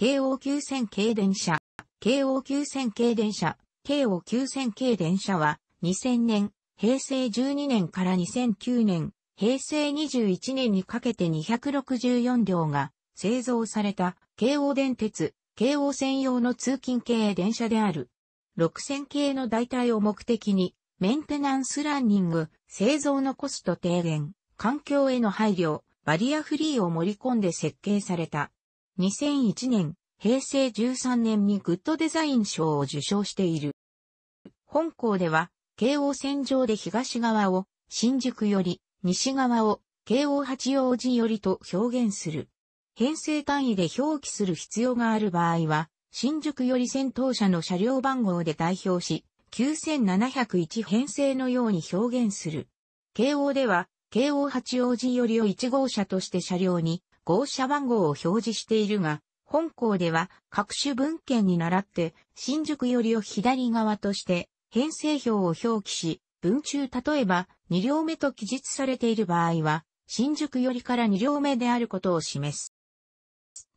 京王急線系電車、京王急線系電車、京王急線系電車は、2000年、平成12年から2009年、平成21年にかけて264両が製造された京王電鉄、京王専用の通勤系電車である。6000系の代替を目的に、メンテナンスランニング、製造のコスト低減、環境への配慮、バリアフリーを盛り込んで設計された。2001年、平成13年にグッドデザイン賞を受賞している。本校では、京王線上で東側を新宿より、西側を京王八王子よりと表現する。編成単位で表記する必要がある場合は、新宿より先頭車の車両番号で代表し、9701編成のように表現する。京王では、京王八王子よりを1号車として車両に、号車番号を表示しているが、本校では各種文献に倣って新宿寄りを左側として編成表を表記し、文中例えば2両目と記述されている場合は、新宿寄りから2両目であることを示す。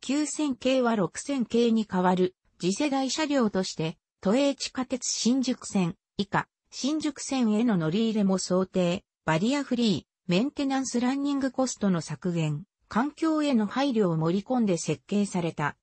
9000系は6000系に代わる次世代車両として、都営地下鉄新宿線以下、新宿線への乗り入れも想定、バリアフリー、メンテナンスランニングコストの削減。環境への配慮を盛り込んで設計された。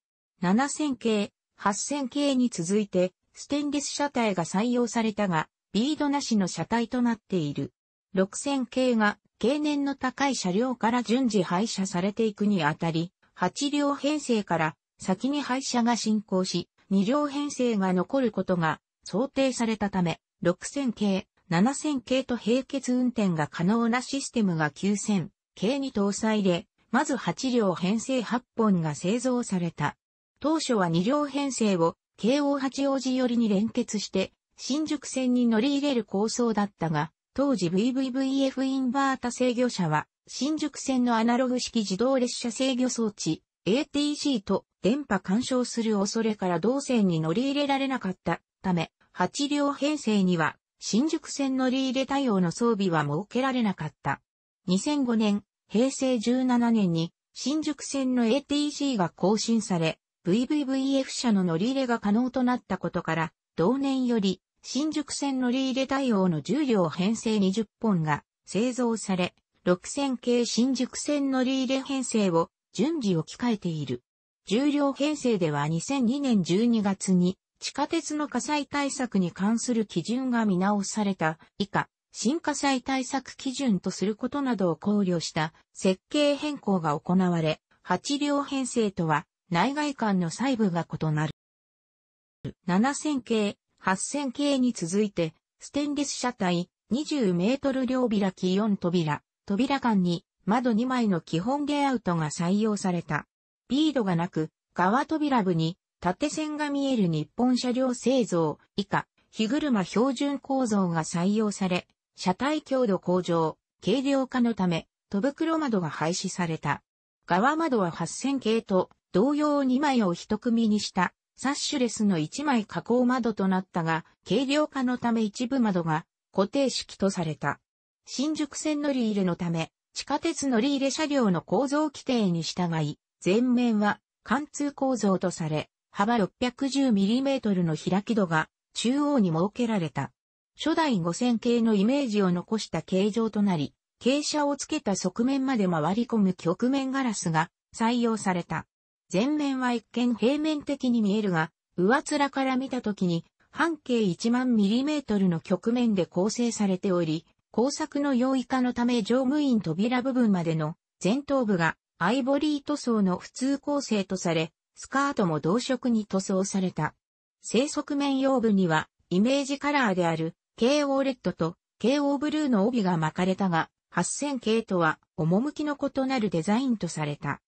7000系、8000系に続いて、ステンレス車体が採用されたが、ビードなしの車体となっている。6000系が、経年の高い車両から順次廃車されていくにあたり、8両編成から先に廃車が進行し、2両編成が残ることが想定されたため、6000系、7000系と並結運転が可能なシステムが9000系に搭載で、まず8両編成8本が製造された。当初は2両編成を京王八王子寄りに連結して新宿線に乗り入れる構想だったが、当時 VVVF インバータ制御車は新宿線のアナログ式自動列車制御装置 ATC と電波干渉する恐れから同線に乗り入れられなかったため、8両編成には新宿線乗り入れ対応の装備は設けられなかった。2005年、平成17年に新宿線の ATC が更新され、VVVF 車の乗り入れが可能となったことから、同年より新宿線乗り入れ対応の重量編成20本が製造され、6000系新宿線乗り入れ編成を順次置き換えている。重量編成では2002年12月に地下鉄の火災対策に関する基準が見直された以下、新火災対策基準とすることなどを考慮した設計変更が行われ、8両編成とは内外間の細部が異なる。7000系、8000系に続いて、ステンレス車体、20メートル両開き4扉、扉間に窓2枚の基本レイアウトが採用された。ビードがなく、側扉部に縦線が見える日本車両製造以下、日車標準構造が採用され、車体強度向上、軽量化のため、戸袋窓が廃止された。側窓は8000系と同様2枚を一組にしたサッシュレスの1枚加工窓となったが、軽量化のため一部窓が固定式とされた。新宿線乗り入れのため、地下鉄乗り入れ車両の構造規定に従い、前面は貫通構造とされ、幅 610mm の開き戸が中央に設けられた。初代5000系のイメージを残した形状となり、傾斜をつけた側面まで回り込む曲面ガラスが採用された。前面は一見平面的に見えるが、上面から見た時に半径1万ミリメートルの曲面で構成されており、工作の用意化のため乗務員扉部分までの前頭部がアイボリー塗装の普通構成とされ、スカートも同色に塗装された。正側面用部にはイメージカラーである KO レッドと KO ブルーの帯が巻かれたが、8000系とは趣の異なるデザインとされた。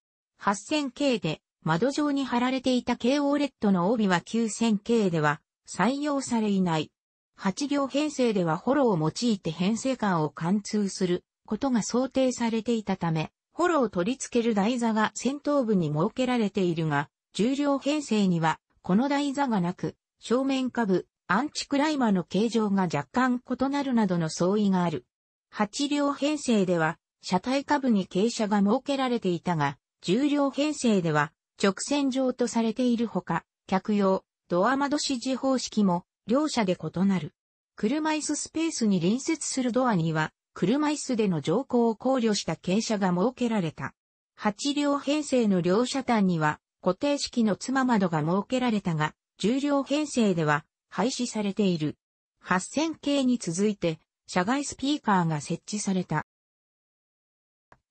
8000系で窓上に貼られていた KO レッドの帯は9 0 0 0系では採用されいない。8行編成ではホロを用いて編成感を貫通することが想定されていたため、ホロを取り付ける台座が先頭部に設けられているが、重量編成にはこの台座がなく、正面下部、アンチクライマの形状が若干異なるなどの相違がある。8両編成では、車体下部に傾斜が設けられていたが、10両編成では、直線上とされているほか、客用、ドア窓指示方式も、両者で異なる。車椅子スペースに隣接するドアには、車椅子での乗降を考慮した傾斜が設けられた。8両編成の両車端には固定式の妻窓が設けられたが、10両編成では廃止されている。8000系に続いて、車外スピーカーが設置された。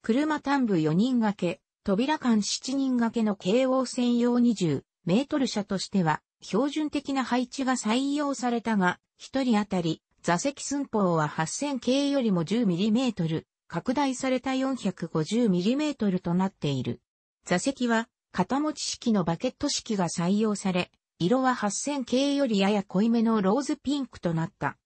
車端部4人掛け、扉間7人掛けの京王専用20メートル車としては、標準的な配置が採用されたが、1人当たり、座席寸法は8000系よりも1 0トル、拡大された 450mm となっている。座席は、肩持ち式のバケット式が採用され、色は8000系よりやや濃いめのローズピンクとなった。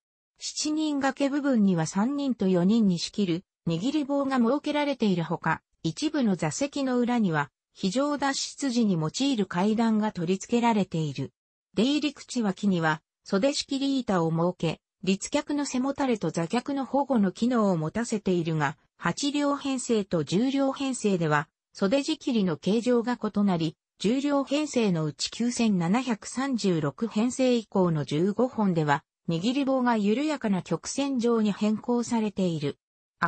7人掛け部分には3人と4人に仕切る握り棒が設けられているほか、一部の座席の裏には非常脱出時に用いる階段が取り付けられている。出入り口脇には袖式リー板を設け、立脚の背もたれと座脚の保護の機能を持たせているが、8両編成と10両編成では、袖仕切りの形状が異なり、10両編成のうち9736編成以降の15本では、握り棒が緩やかな曲線上に変更されている。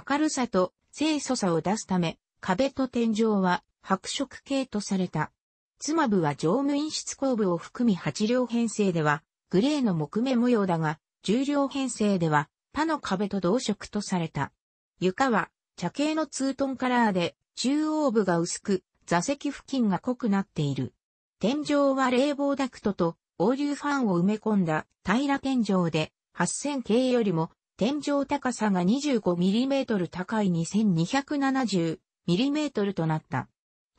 明るさと清楚さを出すため、壁と天井は白色系とされた。妻部は乗務員室後部を含み8両編成では、グレーの木目模様だが、10両編成では、他の壁と同色とされた。床は、茶系のツートンカラーで、中央部が薄く、座席付近が濃くなっている。天井は冷房ダクトと応流ファンを埋め込んだ平ら天井で、8000系よりも天井高さが 25mm 高い 2270mm となった。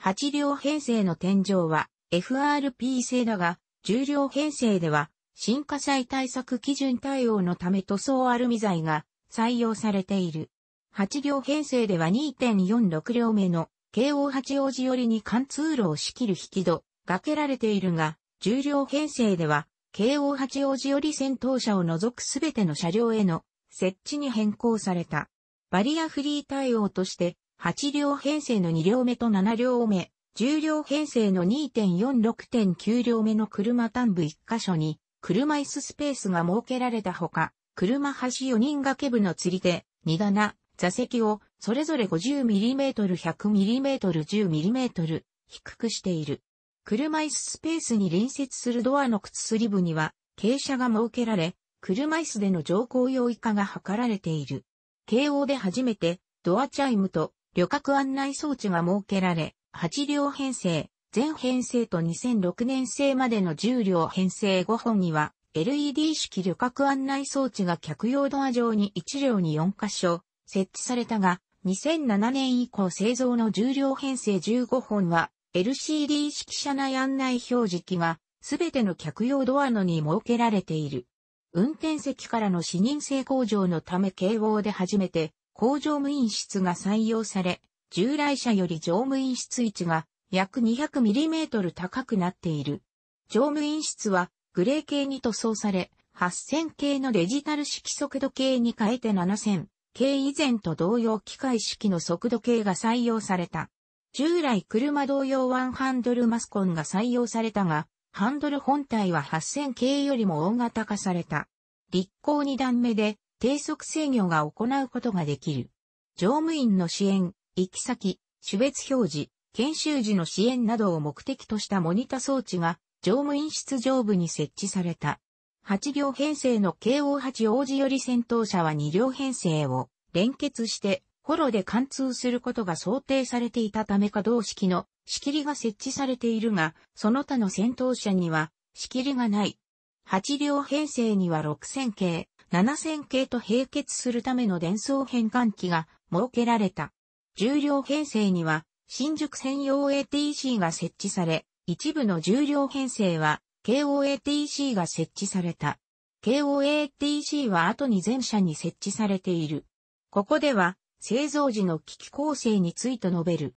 8両編成の天井は FRP 製だが、10両編成では新火災対策基準対応のため塗装アルミ材が採用されている。8両編成では2.46両目の京王八王子寄りに貫通路を仕切る引き戸がけられているが、重量編成では、京王八王子寄り先頭車を除くすべての車両への設置に変更された。バリアフリー対応として、8両編成の2両目と7両目、重量編成の2.46.9両目の車端部1箇所に、車椅子スペースが設けられたほか、車端4人掛け部の釣り手、二棚、座席をそれぞれ 50mm、100mm、10mm 低くしている。車椅子スペースに隣接するドアの靴スリブには傾斜が設けられ、車椅子での乗降用以下が図られている。慶応で初めてドアチャイムと旅客案内装置が設けられ、8両編成、全編成と2006年生までの10両編成5本には LED 式旅客案内装置が客用ドア上に1両に4箇所設置されたが、2007年以降製造の重量編成15本は LCD 式車内案内表示器がすべての客用ドアのに設けられている。運転席からの視認性向上のため警応で初めて工場務員室が採用され、従来車より乗務員室位置が約 200mm 高くなっている。乗務員室はグレー系に塗装され、8000系のデジタル式速度計に変えて7000、計以前と同様機械式の速度計が採用された。従来車同様ワンハンドルマスコンが採用されたが、ハンドル本体は8000系よりも大型化された。立候2段目で低速制御が行うことができる。乗務員の支援、行き先、種別表示、研修時の支援などを目的としたモニタ装置が乗務員室上部に設置された。8両編成の京王8王子より戦闘車は2両編成を連結してホロで貫通することが想定されていたため可動式の仕切りが設置されているが、その他の戦闘車には仕切りがない。8両編成には6000系、7000系と並結するための伝送変換機が設けられた。10両編成には新宿専用 ATC が設置され、一部の10両編成は KOATC が設置された。KOATC は後に全社に設置されている。ここでは、製造時の機器構成について述べる。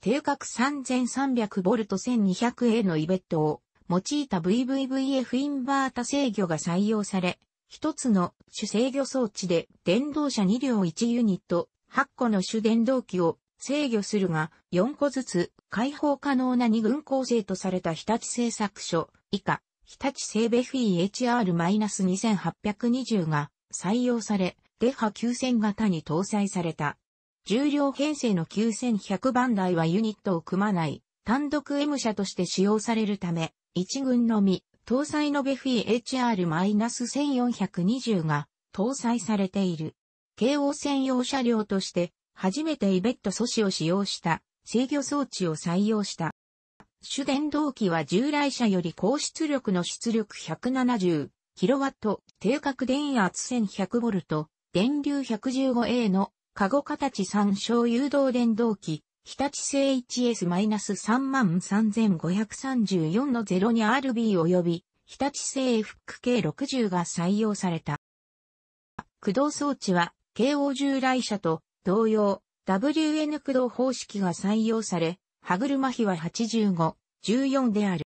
定格 3300V1200A のイベットを用いた VVVF インバータ制御が採用され、一つの主制御装置で電動車2両1ユニット、8個の主電動機を制御するが、4個ずつ開放可能な2軍構成とされた日立製作所、以下、日立製ベフィ HR-2820 が採用され、デハ9000型に搭載された。重量編成の9100番台はユニットを組まない、単独 M 車として使用されるため、1軍のみ、搭載のベフィ HR-1420 が搭載されている。京王専用車両として初めてイベット素子を使用した制御装置を採用した。主電動機は従来車より高出力の出力 170kW、定格電圧 1100V、電流 115A のカゴ形参照誘導電動機、日立製 HS-33534 の 02RB 及び日立製 FK60 が採用された。駆動装置は、KO 従来車と同様、WN 駆動方式が採用され、歯車比は85、14である。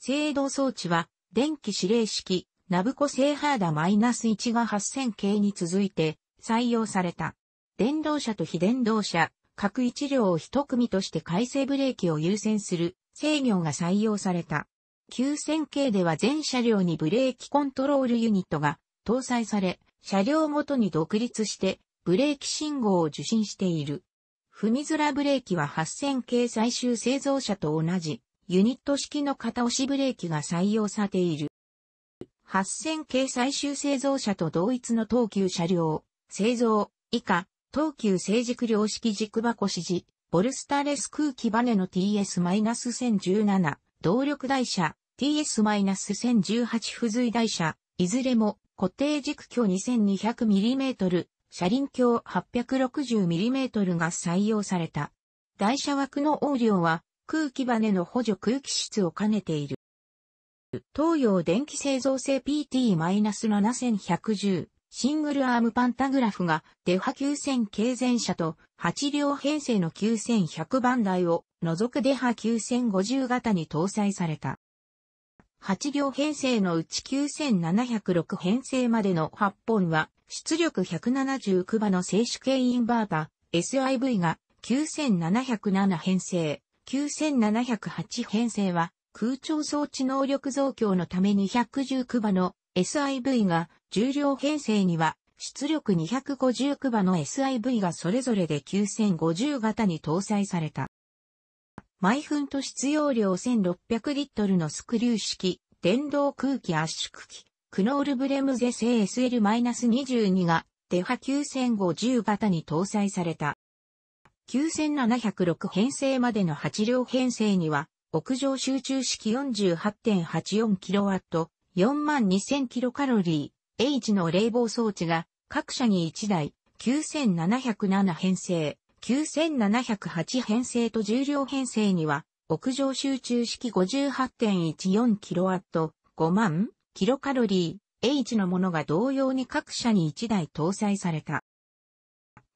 制動装置は、電気指令式、ナブコ製ハーダ -1 が8000系に続いて採用された。電動車と非電動車、各1両を1組として回生ブレーキを優先する制御が採用された。9000系では全車両にブレーキコントロールユニットが搭載され、車両ごとに独立してブレーキ信号を受信している。踏みづらブレーキは8000系最終製造車と同じ、ユニット式の片押しブレーキが採用されている。8000系最終製造車と同一の東急車両、製造、以下、東急成熟量式軸箱指示、ボルスタレス空気バネの TS-1017、動力台車、TS-1018 付随台車、いずれも固定軸距 2200mm、車輪橋 860mm が採用された。台車枠の横オは空気バネの補助空気質を兼ねている。東洋電気製造製 PT-7110 シングルアームパンタグラフがデハ9000軽前車と8両編成の9100番台を除くデハ9050型に搭載された。8行編成のうち9706編成までの8本は、出力179馬の静止系インバータ、SIV が9707編成、9708編成は、空調装置能力増強のために119馬の SIV が、重量編成には、出力259馬の SIV がそれぞれで9050型に搭載された。毎分と必要量1600リットルのスクリュー式、電動空気圧縮機、クノールブレムゼ製 s l 2 2が、デハ9050型に搭載された。9706編成までの8両編成には、屋上集中式 48.84kW、4 2 0 0 0カロリー、H の冷房装置が、各社に1台、9707編成、9708編成と重量編成には、屋上集中式 58.14kW、5万キロカロリー H のものが同様に各社に1台搭載された。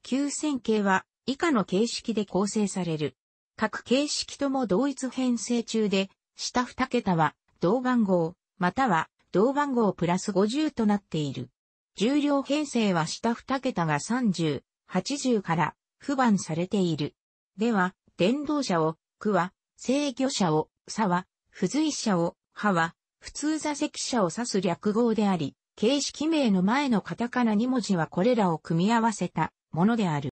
9000系は以下の形式で構成される。各形式とも同一編成中で、下2桁は同番号、または同番号プラス50となっている。重量編成は下2桁が30、80から不番されている。では、伝道者を、区は、制御者を、差は、付随者を、派は、普通座席者を指す略号であり、形式名の前のカタカナ2文字はこれらを組み合わせたものである。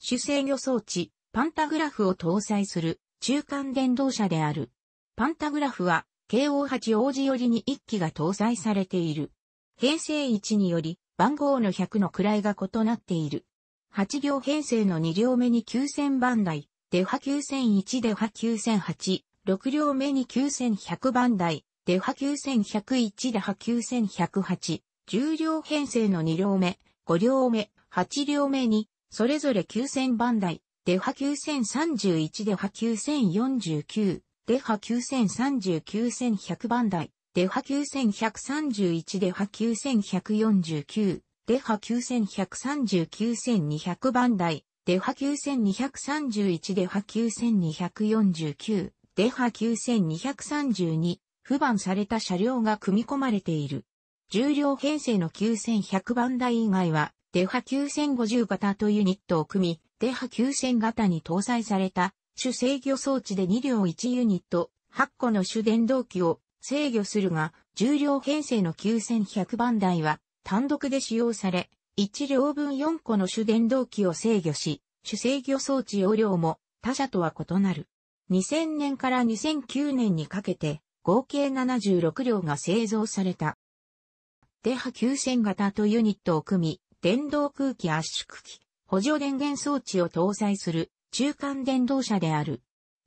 主制御装置、パンタグラフを搭載する中間電動車である。パンタグラフは、KO8 王子寄りに1機が搭載されている。平成1により、番号の100の位が異なっている。8両編成の2両目に9000番台、デハ9001デハ9008、6両目に9100番台、デハ9101デハ9108、10両編成の2両目、5両目、8両目に、それぞれ9000番台、デハ9031デハ9049、デハ9039100番台、デハ9131デハ9149、デハ9139200番台、デハ9231、デハ9249、デハ9232、不番された車両が組み込まれている。重量編成の9100番台以外は、デハ9050型とユニットを組み、デハ9000型に搭載された、主制御装置で2両1ユニット、8個の主電動機を制御するが、重量編成の9100番台は、単独で使用され、1両分4個の主電動機を制御し、主制御装置容量も他社とは異なる。2000年から2009年にかけて合計76両が製造された。デハ9000型とユニットを組み、電動空気圧縮機、補助電源装置を搭載する中間電動車である。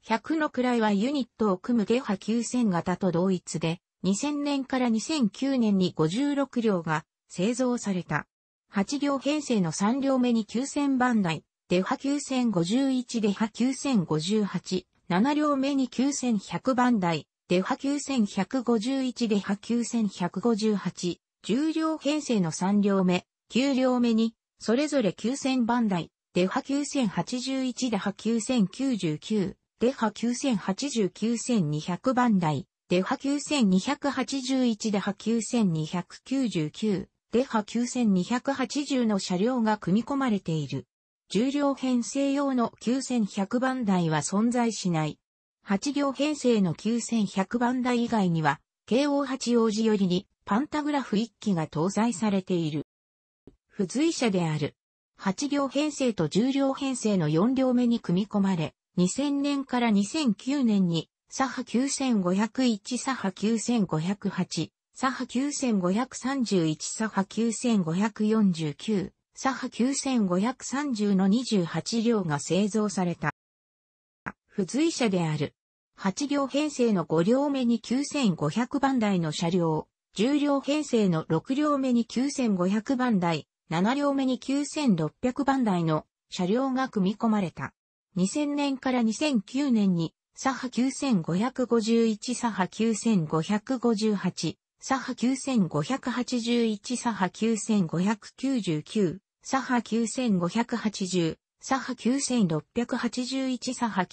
100の位はユニットを組むデハ9000型と同一で、2000年から2009年に56両が製造された。8両編成の3両目に9000番台、デハ9051デハ9058、7両目に9100番台、デハ9151デハ9158、10両編成の3両目、9両目に、それぞれ9000番台、デハ9081デハ9099、デハ9089200番台、デハ9281デハ9299、デハ9280の車両が組み込まれている。重量編成用の9100番台は存在しない。8両編成の9100番台以外には、京王八王子よりにパンタグラフ1機が搭載されている。付随車である。8両編成と10両編成の4両目に組み込まれ、2000年から2009年に、サハ9501、サハ9508、左波9531左波9549左波9530の28両が製造された。付随車である。8両編成の5両目に9500番台の車両、10両編成の6両目に9500番台、7両目に9600番台の車両が組み込まれた。2000年から2009年に、左派9551左派9558左波9581左波9599左波9580左波9681左波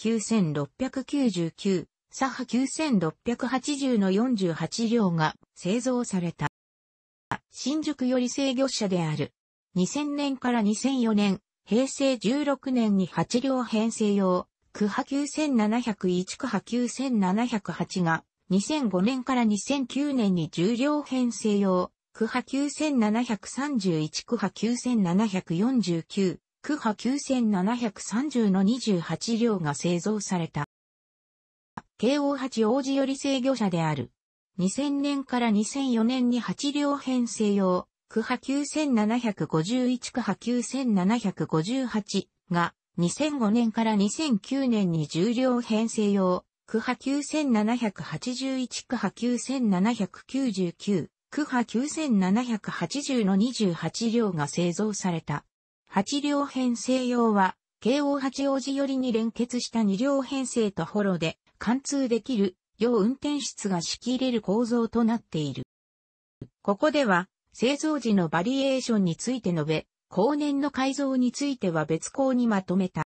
9699左波9680の48両が製造された。新宿より制御車である。2000年から2004年、平成16年に8両編成用、区波9701区波9708が2005年から2009年に重量編成用、区波9731区波9749、区波9730の28両が製造された。KO8 王子より制御車である。2000年から2004年に8両編成用、区波9751区波9758が、2005年から2009年に重量編成用、区波9781区波9799区波9780の28両が製造された。8両編成用は、京王八王子寄りに連結した2両編成とホロで貫通できる両運転室が仕切れる構造となっている。ここでは、製造時のバリエーションについて述べ、後年の改造については別項にまとめた。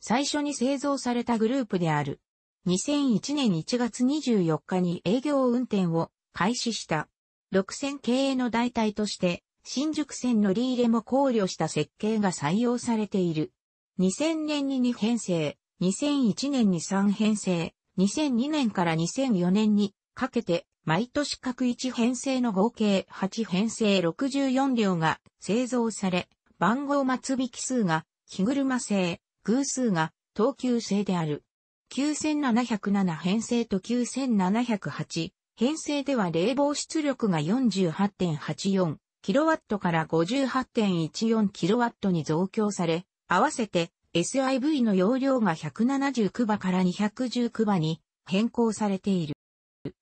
最初に製造されたグループである2001年1月24日に営業運転を開始した。6線経営の代替として、新宿線乗り入れも考慮した設計が採用されている。2000年に2編成、2001年に3編成、2002年から2004年にかけて、毎年各1編成の合計8編成64両が製造され、番号末引数が、日車製、偶数が、等級制である。9707編成と9708編成では冷房出力が 48.84kW から 58.14kW に増強され、合わせて SIV の容量が1 7 0クバから2 1 0クバに変更されている。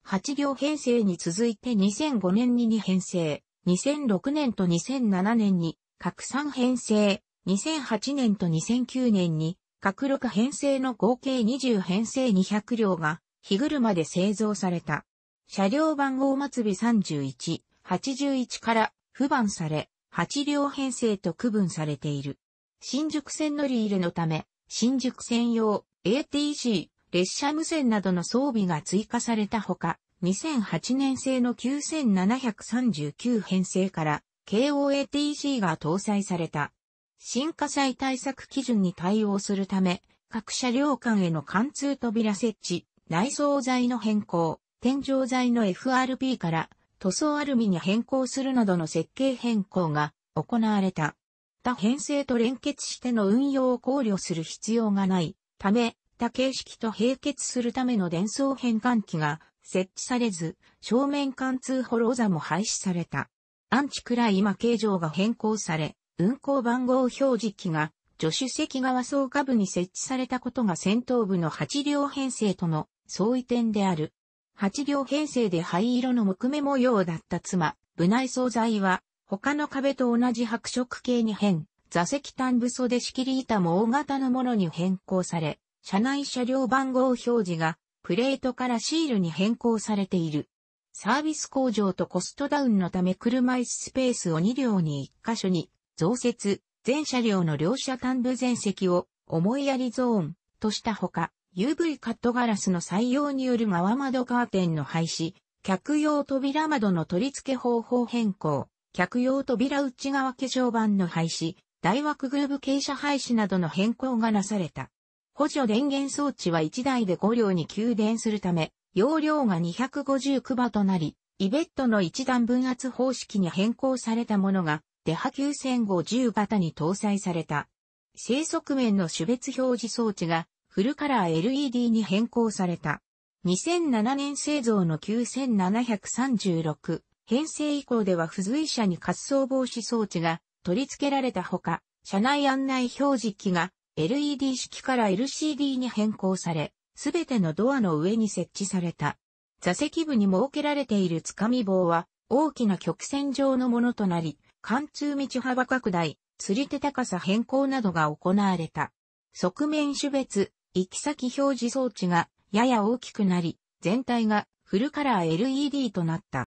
8両編成に続いて2005年に2編成、2006年と2007年に、各3編成、2008年と2009年に、各6編成の合計20編成200両が、日車で製造された。車両番号末尾31、81から不番され、8両編成と区分されている。新宿線乗り入れのため、新宿専用、ATC、列車無線などの装備が追加されたほか、2008年製の9739編成から、KOATC が搭載された。新火災対策基準に対応するため、各車両間への貫通扉設置、内装材の変更、天井材の FRP から塗装アルミに変更するなどの設計変更が行われた。他編成と連結しての運用を考慮する必要がないため、他形式と併結するための伝送変換器が設置されず、正面貫通ホロー座も廃止された。アンチクライマ形状が変更され、運行番号表示器が助手席側総下部に設置されたことが先頭部の8両編成との相違点である。8両編成で灰色の木目模様だった妻、部内総材は他の壁と同じ白色系に変、座席端部袖仕切り板も大型のものに変更され、車内車両番号表示がプレートからシールに変更されている。サービス工場とコストダウンのため車椅子スペースを2両に1箇所に増設、全車両の両車端部全席を思いやりゾーンとしたほか、UV カットガラスの採用による側窓カーテンの廃止、客用扉窓の取り付け方法変更、客用扉内側化粧板の廃止、大枠グルーブ傾斜廃止などの変更がなされた。補助電源装置は1台で5両に給電するため、容量が250クバとなり、イベットの一段分圧方式に変更されたものが、デハ9050型に搭載された。生息面の種別表示装置がフルカラー LED に変更された。2007年製造の9736編成以降では付随車に滑走防止装置が取り付けられたほか、車内案内表示機が LED 式から LCD に変更され、すべてのドアの上に設置された。座席部に設けられているつかみ棒は大きな曲線状のものとなり、貫通道幅拡大、釣り手高さ変更などが行われた。側面種別、行き先表示装置がやや大きくなり、全体がフルカラー LED となった。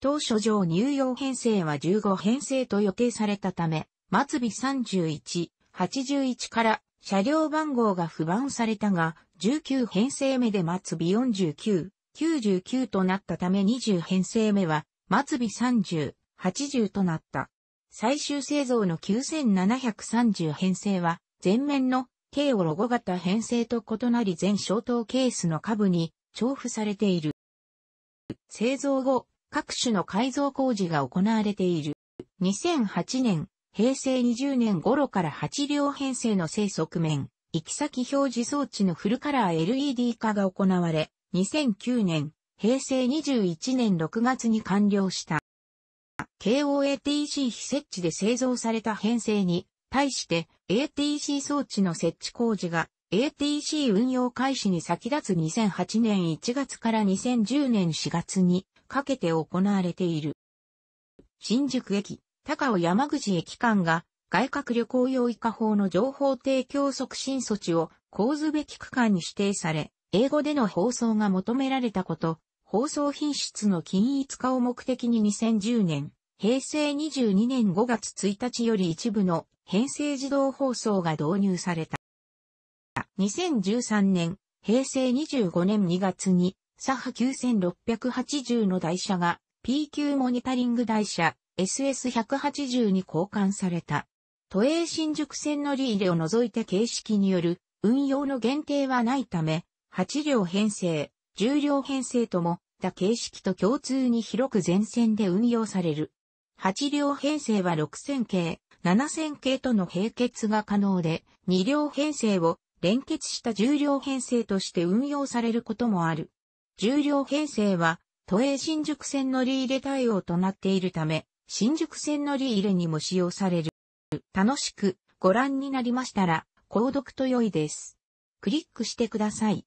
当初上入用編成は15編成と予定されたため、末尾31、81から車両番号が不番されたが、19編成目で末尾49、99となったため20編成目は、末尾30、80となった。最終製造の9730編成は、前面の軽をロゴ型編成と異なり全小灯ケースの下部に重布されている。製造後、各種の改造工事が行われている。2008年、平成20年頃から8両編成の正側面、行き先表示装置のフルカラー LED 化が行われ、2009年、平成21年6月に完了した。KOATC 非設置で製造された編成に、対して ATC 装置の設置工事が ATC 運用開始に先立つ2008年1月から2010年4月にかけて行われている。新宿駅、高尾山口駅間が外郭旅行用以下法の情報提供促進措置を講ずべき区間に指定され、英語での放送が求められたこと、放送品質の均一化を目的に2010年、平成22年5月1日より一部の編成自動放送が導入された。2013年、平成25年2月に、サハ9680の台車が PQ モニタリング台車 SS180 に交換された。都営新宿線のリーれを除いて形式による運用の限定はないため、8両編成、10両編成とも、だ形式と共通に広く全線で運用される。8両編成は6000系、7000系との並結が可能で、2両編成を連結した10両編成として運用されることもある。10両編成は、都営新宿線乗り入れ対応となっているため、新宿線乗り入れにも使用される。楽しくご覧になりましたら、購読と良いです。クリックしてください。